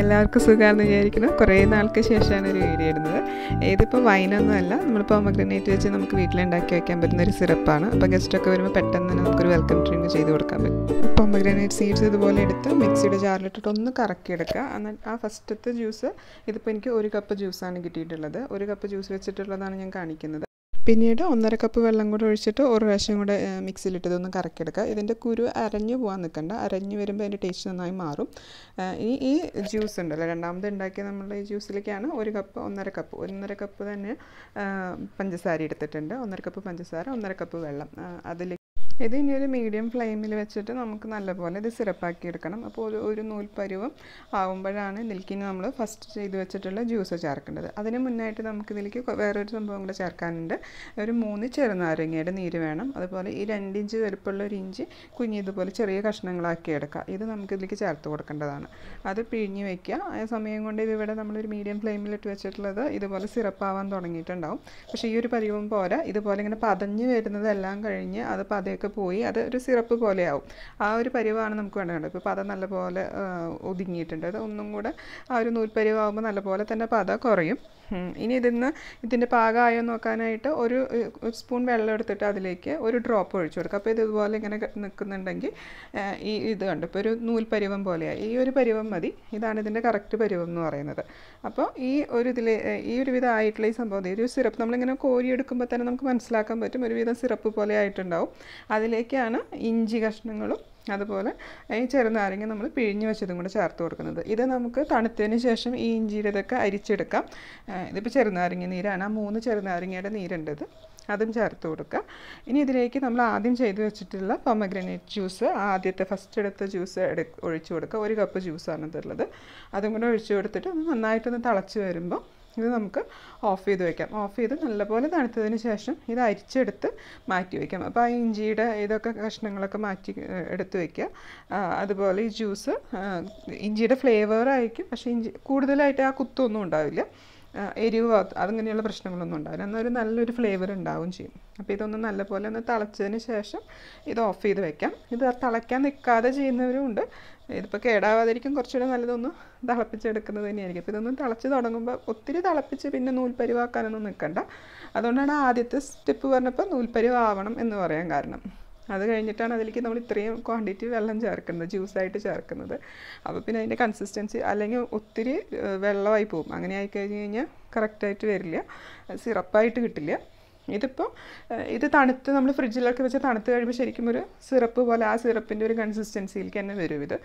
എല്ലാവർക്കും സുഖമാണെന്ന് വിചാരിക്കുന്നു കുറേ നാൾക്ക് ശേഷമാണ് ഒരു വീഡിയോ ഇടുന്നത് ഇതിപ്പോൾ വൈനൊന്നുമല്ല നമ്മൾ പോമഗ്രനേറ്റ് വെച്ച് നമുക്ക് വീട്ടിലുണ്ടാക്കി വയ്ക്കാൻ പറ്റുന്ന ഒരു സിറപ്പാണ് അപ്പോൾ ഗസ്റ്റൊക്കെ വരുമ്പോൾ പെട്ടെന്ന് തന്നെ നമുക്കൊരു വെൽക്കം ഡ്രിങ്ക് ചെയ്ത് കൊടുക്കാൻ പറ്റും പോമഗ്രനേറ്റ് സീഡ്സ് ഇതുപോലെ എടുത്ത് മിക്സിയുടെ ജാറിലിട്ടിട്ട് ഒന്ന് കറക്കിയെടുക്കുക എന്നാൽ ആ ഫസ്റ്റത്തെ ജ്യൂസ് ഇതിപ്പോൾ എനിക്ക് ഒരു കപ്പ് ജ്യൂസാണ് കിട്ടിയിട്ടുള്ളത് ഒരു കപ്പ് ജ്യൂസ് വെച്ചിട്ടുള്ളതാണ് ഞാൻ കാണിക്കുന്നത് പിന്നീട് ഒന്നര കപ്പ് വെള്ളം കൂടെ ഒഴിച്ചിട്ട് ഒരു പ്രാവശ്യം കൂടെ മിക്സിയിലിട്ട് ഇതൊന്ന് കറക്കിയെടുക്കുക ഇതിൻ്റെ കുരു അരഞ്ഞു പോകാൻ നിൽക്കണ്ട അരഞ്ഞു വരുമ്പോൾ അതിൻ്റെ ടേസ്റ്റ് നന്നായി മാറും ഇനി ഈ ജ്യൂസ് ഉണ്ടല്ലോ രണ്ടാമത് ഉണ്ടാക്കിയ നമ്മൾ ഈ ജ്യൂസിലേക്കാണ് ഒരു കപ്പ് ഒന്നര കപ്പ് ഒന്നര കപ്പ് തന്നെ പഞ്ചസാര എടുത്തിട്ടുണ്ട് ഒന്നര കപ്പ് പഞ്ചസാര ഒന്നര കപ്പ് വെള്ളം അതിൽ ഇത് ഇനി ഒരു മീഡിയം ഫ്ലെയിമിൽ വെച്ചിട്ട് നമുക്ക് നല്ലപോലെ ഇത് സിറപ്പാക്കി എടുക്കണം അപ്പോൾ ഒരു ഒരു നൂൽപ്പരുവും പരുവം ആവുമ്പോഴാണ് ഇതിലേക്ക് നമ്മൾ ഫസ്റ്റ് ചെയ്ത് വെച്ചിട്ടുള്ള ജ്യൂസ് ചേർക്കേണ്ടത് അതിന് മുന്നായിട്ട് നമുക്ക് ഇതിലേക്ക് വേറൊരു സംഭവം കൂടെ ചേർക്കാനുണ്ട് ഒരു മൂന്ന് ചെറുനാരങ്ങയുടെ നീര് വേണം അതുപോലെ ഈ രണ്ടിഞ്ച് വലുപ്പമുള്ള ഒരു ഇഞ്ച് കുഞ്ഞിതുപോലെ ചെറിയ കഷ്ണങ്ങളാക്കി എടുക്കുക ഇത് നമുക്ക് ഇതിലേക്ക് ചേർത്ത് കൊടുക്കേണ്ടതാണ് അത് പിഴിഞ്ഞ് വയ്ക്കുക ആ സമയം കൊണ്ട് ഇവിടെ നമ്മളൊരു മീഡിയം ഫ്ലെയിമിലിട്ട് വെച്ചിട്ടുള്ളത് ഇതുപോലെ സിറപ്പാവാൻ തുടങ്ങിയിട്ടുണ്ടാവും പക്ഷേ ഈ ഒരു പരിവം പോരാ ഇതുപോലെ ഇങ്ങനെ പതഞ്ഞ് വരുന്നതെല്ലാം കഴിഞ്ഞ് അത് പതയൊക്കെ ഒക്കെ പോയി അത് ഒരു സിറപ്പ് പോലെയാവും ആ ഒരു പരിവാണ് നമുക്ക് വേണ്ടത് ഇപ്പോൾ പത നല്ലപോലെ ഒതുങ്ങിയിട്ടുണ്ട് അത് ഒന്നും കൂടെ ആ ഒരു നൂൽപ്പരിവാകുമ്പോൾ നല്ലപോലെ തന്നെ പത കുറയും ഇനി ഇതിന്ന് ഇതിൻ്റെ പാകമായോ നോക്കാനായിട്ട് ഒരു സ്പൂൺ വെള്ളം എടുത്തിട്ട് അതിലേക്ക് ഒരു ഡ്രോപ്പ് ഒഴിച്ചു കൊടുക്കുക അപ്പോൾ ഇതുപോലെ ഇങ്ങനെ നിൽക്കുന്നുണ്ടെങ്കിൽ ഈ ഇത് കണ്ട് ഇപ്പോൾ ഒരു നൂൽ പോലെയായി ഈ ഒരു പരിവം മതി ഇതാണ് ഇതിൻ്റെ കറക്റ്റ് പരിവം എന്ന് പറയുന്നത് അപ്പോൾ ഈ ഒരു ഇതിൽ ഈ ഒരു വിധം ആയിട്ടുള്ള ഈ സംഭവം ഒരു സിറപ്പ് നമ്മളിങ്ങനെ കോരി എടുക്കുമ്പോൾ തന്നെ നമുക്ക് മനസ്സിലാക്കാൻ പറ്റും ഒരുവിധം സിറപ്പ് പോലെ ആയിട്ടുണ്ടാവും അതിലേക്കാണ് ഇഞ്ചി കഷ്ണങ്ങളും അതുപോലെ ഈ ചെറുനാരങ്ങ നമ്മൾ പിഴിഞ്ഞ് വെച്ചതും കൂടെ ചേർത്ത് കൊടുക്കുന്നത് ഇത് നമുക്ക് തണുത്തതിന് ശേഷം ഈ ഇഞ്ചിയുടേതൊക്കെ അരിച്ചെടുക്കാം ഇതിപ്പോൾ ചെറുനാരങ്ങ നീരാണ് ആ മൂന്ന് ചെറുനാരങ്ങയുടെ നീരുണ്ടത് അതും ചേർത്ത് കൊടുക്കുക ഇനി ഇതിലേക്ക് നമ്മൾ ആദ്യം ചെയ്തു വെച്ചിട്ടുള്ള പൊമഗ്രനേറ്റ് ജ്യൂസ് ആദ്യത്തെ ഫസ്റ്റ് എടുത്ത ജ്യൂസ് എടു ഒഴിച്ചു കൊടുക്കുക ഒരു കപ്പ് ജ്യൂസാണ് ഇതുള്ളത് അതും കൂടെ ഒഴിച്ചു കൊടുത്തിട്ട് നന്നായിട്ടൊന്ന് തിളച്ച് വരുമ്പോൾ ഇത് നമുക്ക് ഓഫ് ചെയ്ത് വെക്കാം ഓഫ് ചെയ്ത് നല്ലപോലെ തണുത്തതിന് ശേഷം ഇത് അരിച്ചെടുത്ത് മാറ്റി വയ്ക്കാം അപ്പോൾ ആ ഇഞ്ചിയുടെ ഇതൊക്കെ കഷ്ണങ്ങളൊക്കെ മാറ്റി എടുത്ത് വയ്ക്കുക അതുപോലെ ഈ ജ്യൂസ് ഇഞ്ചിയുടെ ഫ്ലേവറായിരിക്കും പക്ഷേ ഇഞ്ചി കൂടുതലായിട്ട് ആ കുത്തൊന്നും ഉണ്ടാവില്ല എരിവോ അങ്ങനെയുള്ള പ്രശ്നങ്ങളൊന്നും ഉണ്ടാവില്ല എന്നൊരു നല്ലൊരു ഫ്ലേവർ ഉണ്ടാവും ചെയ്യും അപ്പോൾ ഇതൊന്ന് നല്ലപോലെ ഒന്ന് തിളച്ചതിന് ശേഷം ഇത് ഓഫ് ചെയ്ത് വെക്കാം ഇത് തിളയ്ക്കാൻ നിൽക്കാതെ ചെയ്യുന്നവരും ഉണ്ട് ഇതിപ്പോൾ കേടാവാതിരിക്കും കുറച്ചുകൂടെ നല്ലതൊന്ന് തിളപ്പിച്ചെടുക്കുന്നത് തന്നെയായിരിക്കും അപ്പോൾ ഇതൊന്ന് തിളച്ച് തുടങ്ങുമ്പോൾ ഒത്തിരി തിളപ്പിച്ച് പിന്നെ നൂൽപ്പരിവാക്കാനൊന്നും നിൽക്കണ്ട അതുകൊണ്ടാണ് ആദ്യത്തെ സ്റ്റെപ്പ് പറഞ്ഞപ്പോൾ നൂൽപ്പരിവാവണം എന്ന് പറയാൻ കാരണം അത് കഴിഞ്ഞിട്ടാണ് അതിലേക്ക് നമ്മൾ ഇത്രയും ക്വാണ്ടിറ്റി വെള്ളം ചേർക്കുന്നത് ജ്യൂസായിട്ട് ചേർക്കുന്നത് അപ്പോൾ പിന്നെ അതിൻ്റെ കൺസിസ്റ്റൻസി അല്ലെങ്കിൽ ഒത്തിരി വെള്ളമായി പോകും അങ്ങനെ ആയിക്കഴിഞ്ഞ് കഴിഞ്ഞാൽ കറക്റ്റായിട്ട് വരില്ല സിറപ്പായിട്ട് കിട്ടില്ല ഇതിപ്പോൾ ഇത് തണുത്ത് നമ്മൾ ഫ്രിഡ്ജിലൊക്കെ വെച്ച് തണുത്ത് കഴിയുമ്പോൾ ശരിക്കും ഒരു സിറപ്പ് പോലെ ആ സിറപ്പിൻ്റെ ഒരു കൺസിസ്റ്റൻസിയിലേക്ക് തന്നെ വരും ഇത്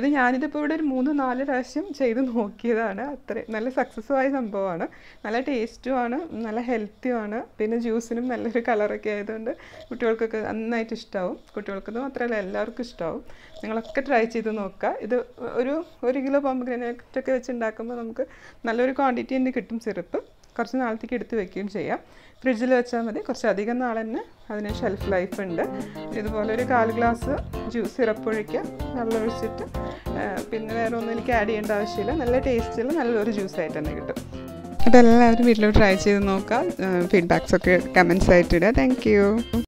ഇത് ഞാനിതിപ്പോൾ ഇവിടെ ഒരു മൂന്ന് നാല് പ്രാവശ്യം ചെയ്ത് നോക്കിയതാണ് അത്ര നല്ല സക്സസ്സുമായ സംഭവമാണ് നല്ല ടേസ്റ്റുമാണ് നല്ല ഹെൽത്തിയുമാണ് പിന്നെ ജ്യൂസിനും നല്ലൊരു കളറൊക്കെ ആയതുകൊണ്ട് കുട്ടികൾക്കൊക്കെ നന്നായിട്ട് ഇഷ്ടമാവും കുട്ടികൾക്കത് മാത്രമല്ല എല്ലാവർക്കും ഇഷ്ടമാവും നിങ്ങളൊക്കെ ട്രൈ ചെയ്ത് നോക്കുക ഇത് ഒരു ഒരു കിലോ പോമഗ്രനേറ്റ് ഒക്കെ വെച്ച് ഉണ്ടാക്കുമ്പോൾ നമുക്ക് നല്ലൊരു ക്വാണ്ടിറ്റി തന്നെ കിട്ടും സിറപ്പ് കുറച്ച് നാളത്തേക്ക് എടുത്ത് വെക്കുകയും ചെയ്യാം ഫ്രിഡ്ജിൽ വെച്ചാൽ മതി കുറച്ച് അധികം നാൾ തന്നെ അതിന് ഷെൽഫ് ലൈഫ് ഉണ്ട് ഇതുപോലെ ഒരു കാൽ ഗ്ലാസ് ജ്യൂസ് സിറപ്പ് ഒഴിക്കുക വെള്ളം ഒഴിച്ചിട്ട് പിന്നെ വേറെ ഒന്നും എനിക്ക് ആഡ് ചെയ്യേണ്ട ആവശ്യമില്ല നല്ല ടേസ്റ്റിൽ നല്ലൊരു ജ്യൂസ് ആയിട്ട് തന്നെ കിട്ടും അപ്പോൾ എല്ലാവരും വീട്ടിലോട്ട് ട്രൈ ചെയ്ത് നോക്കാം ഫീഡ്ബാക്സൊക്കെ കമൻസ് ആയിട്ടിടുക താങ്ക് യു